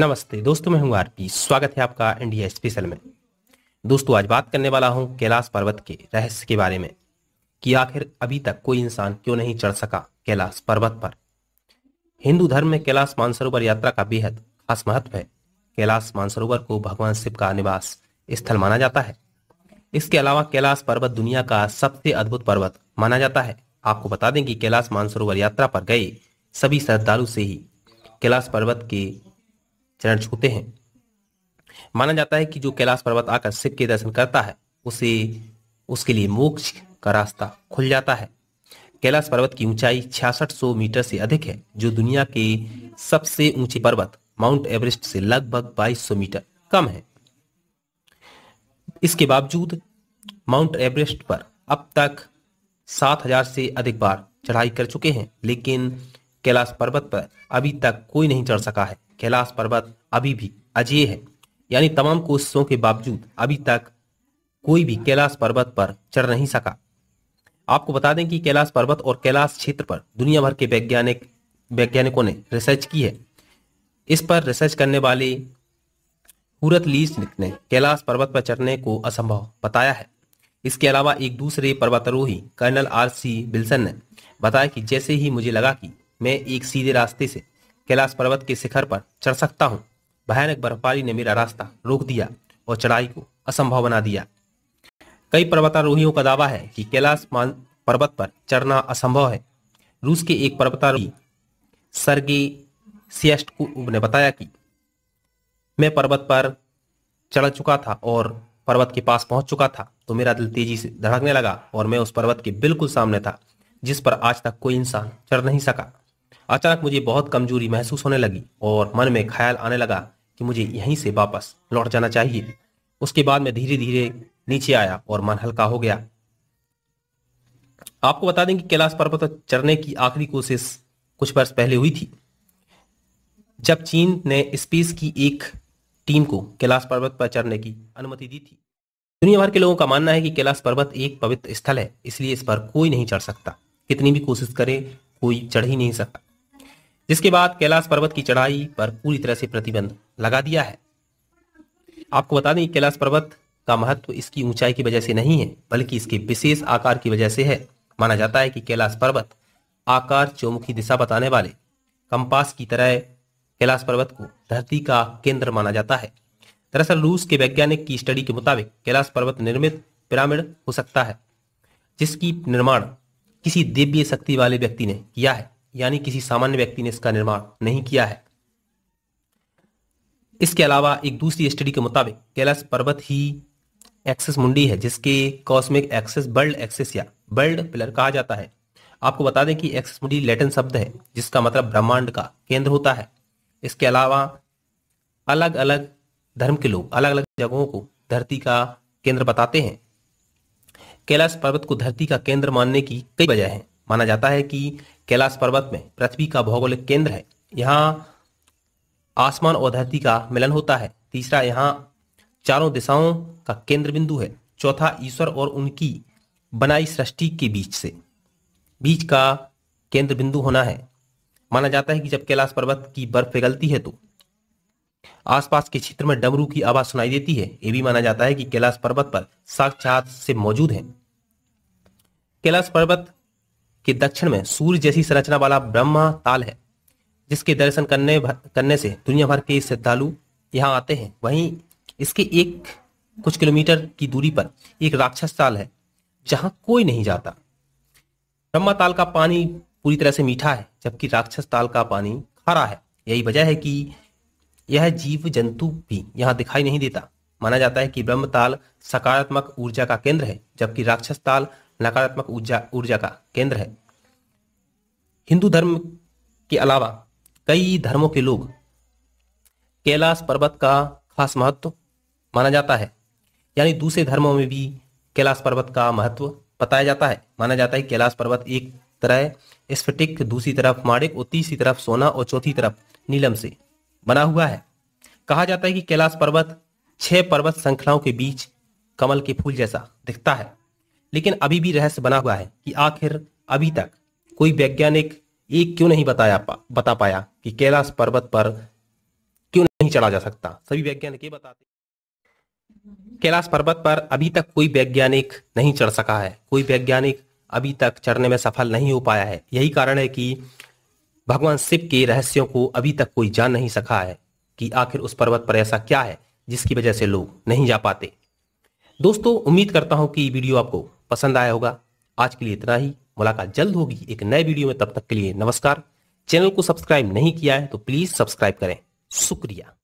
नमस्ते दोस्तों मैं हूं आरपी स्वागत है आपका इंडिया स्पेशल में दोस्तों आज बात करने वाला हूं कैलाश पर्वत के रहस्य के बारे में कि आखिर अभी तक कोई इंसान क्यों नहीं चढ़ सका कैलाश पर्वत पर हिंदू धर्म में कैलाश मानसरोवर यात्रा का बेहद खास महत्व है कैलाश मानसरोवर को भगवान शिव का निवास स्थल माना जाता है इसके अलावा कैलाश पर्वत दुनिया का सबसे अद्भुत पर्वत माना जाता है आपको बता दें कि कैलाश मानसरोवर यात्रा पर गए सभी श्रद्धालु से ही कैलाश पर्वत के चरण छूते हैं माना जाता है कि जो कैलाश पर्वत आकर शिव के दर्शन करता है उसे उसके लिए मोक्ष का रास्ता खुल जाता है कैलाश पर्वत की ऊंचाई छियासठ मीटर से अधिक है जो दुनिया के सबसे ऊंचे पर्वत माउंट एवरेस्ट से लगभग 2200 मीटर कम है इसके बावजूद माउंट एवरेस्ट पर अब तक 7000 से अधिक बार चढ़ाई कर चुके हैं लेकिन कैलाश पर्वत पर अभी तक कोई नहीं चढ़ सका है कैलाश पर्वत अभी भी अजय है यानी तमाम कोशिशों के बावजूद अभी तक कोई भी कैलाश पर्वत पर चढ़ नहीं सका आपको बता दें कि कैलाश पर्वत और कैलाश क्षेत्र पर दुनिया भर के वैज्ञानिक वैज्ञानिकों ने रिसर्च की है इस पर रिसर्च करने वाले हुरत लीज ने कैलाश पर्वत पर चढ़ने को असंभव बताया है इसके अलावा एक दूसरे पर्वतारोही कर्नल आर सी बिल्सन ने बताया कि जैसे ही मुझे लगा कि मैं एक सीधे रास्ते से कैलाश पर्वत के शिखर पर चढ़ सकता हूँ भयानक बर्फबारी ने मेरा रास्ता रोक दिया और चढ़ाई को असंभव बना दिया कई पर्वतारोहियों का दावा है कि कैलाश मान पर्वत पर चढ़ना असंभव है रूस के एक पर्वतारोही सर्गे सियस्ट ने बताया कि मैं पर्वत पर चढ़ चुका था और पर्वत के पास पहुंच चुका था तो मेरा दिल तेजी से धड़कने लगा और मैं उस पर्वत के बिल्कुल सामने था जिस पर आज तक कोई इंसान चढ़ नहीं सका अचानक मुझे बहुत कमजोरी महसूस होने लगी और मन में ख्याल आने लगा कि मुझे यहीं से वापस लौट जाना चाहिए उसके बाद मैं धीरे धीरे नीचे आया और मन हल्का हो गया आपको बता दें कि कैलाश पर्वत चढ़ने की आखिरी कोशिश कुछ वर्ष पहले हुई थी जब चीन ने स्पेस की एक टीम को कैलाश पर्वत पर चढ़ने की अनुमति दी थी दुनिया भर के लोगों का मानना है कि कैलाश पर्वत एक पवित्र स्थल है इसलिए इस पर कोई नहीं चढ़ सकता कितनी भी कोशिश करे कोई चढ़ ही नहीं सकता जिसके बाद कैलाश पर्वत की चढ़ाई पर पूरी तरह से प्रतिबंध लगा दिया है आपको बता दें कैलाश पर्वत का महत्व इसकी ऊंचाई की वजह से नहीं है बल्कि इसके विशेष आकार की वजह से है माना जाता है कि कैलाश पर्वत आकार चौमुखी दिशा बताने वाले कंपास की तरह कैलाश पर्वत को धरती का केंद्र माना जाता है दरअसल रूस के वैज्ञानिक की स्टडी के मुताबिक कैलाश पर्वत निर्मित पिरामिड हो सकता है जिसकी निर्माण किसी दिव्य शक्ति वाले व्यक्ति ने किया है यानी किसी सामान्य व्यक्ति ने इसका निर्माण नहीं किया है इसके अलावा एक दूसरी स्टडी के मुताबिक कैलाश पर्वत ही एक्सेस मुंडी है जिसके कॉस्मिक एक्सेस बर्ल्ड एक्सेस या बर्ल्ड पिलर कहा जाता है आपको बता दें कि एक्सेस मुंडी लैटिन शब्द है जिसका मतलब ब्रह्मांड का केंद्र होता है इसके अलावा अलग अलग धर्म के लोग अलग अलग जगहों को धरती का केंद्र बताते हैं कैलाश पर्वत को धरती का केंद्र मानने की कई वजह है माना जाता है कि कैलाश पर्वत में पृथ्वी का भौगोलिक केंद्र है यहाँ आसमान और धरती का मिलन होता है तीसरा यहाँ चारों दिशाओं का केंद्र बिंदु है चौथा ईश्वर और उनकी बनाई सृष्टि के बीच से बीच का केंद्र बिंदु होना है माना जाता है कि जब कैलाश पर्वत की बर्फ पिघलती है तो आसपास के क्षेत्र में डमरू की आवाज सुनाई देती है यह भी माना जाता है कि कैलाश पर्वत पर साक्षात से मौजूद है कैलाश पर्वत कि दक्षिण में सूर्य जैसी संरचना वाला ब्रह्मा ताल है जिसके दर्शन करने करने से दुनिया भर के श्रद्धालु यहाँ आते हैं वहीं इसके एक कुछ किलोमीटर की दूरी पर एक राक्षस ताल है जहां कोई नहीं जाता ब्रह्मा ताल का पानी पूरी तरह से मीठा है जबकि राक्षस ताल का पानी खारा है यही वजह है कि यह जीव जंतु भी यहाँ दिखाई नहीं देता माना जाता है कि ब्रह्म ताल सकारात्मक ऊर्जा का केंद्र है जबकि राक्षस ताल नकारात्मक ऊर्जा ऊर्जा का केंद्र है हिंदू धर्म के अलावा कई धर्मों के लोग कैलाश पर्वत का खास महत्व माना जाता है यानी दूसरे धर्मों में भी कैलाश पर्वत का महत्व बताया जाता है माना जाता है कैलाश पर्वत एक तरह स्फटिक दूसरी तरफ माणिक और तीसरी तरफ सोना और चौथी तरफ नीलम से बना हुआ है कहा जाता है कि कैलाश पर्वत छह पर्वत श्रृंखलाओं के बीच कमल के फूल जैसा दिखता है लेकिन अभी भी रहस्य बना हुआ है कि आखिर अभी तक कोई वैज्ञानिक एक क्यों नहीं बताया पा, बता पाया कि कैलाश पर्वत पर क्यों नहीं चढ़ा जा सकता सभी वैज्ञानिक ये बताते कैलाश पर्वत पर अभी तक कोई वैज्ञानिक नहीं चढ़ सका है कोई वैज्ञानिक अभी तक चढ़ने में सफल नहीं हो पाया है यही कारण है कि भगवान शिव के रहस्यों को अभी तक कोई जान नहीं सका है कि आखिर उस पर्वत पर ऐसा क्या है जिसकी वजह से लोग नहीं जा पाते दोस्तों उम्मीद करता हूं कि वीडियो आपको पसंद आया होगा आज के लिए इतना ही मुलाकात जल्द होगी एक नए वीडियो में तब तक के लिए नमस्कार चैनल को सब्सक्राइब नहीं किया है तो प्लीज सब्सक्राइब करें शुक्रिया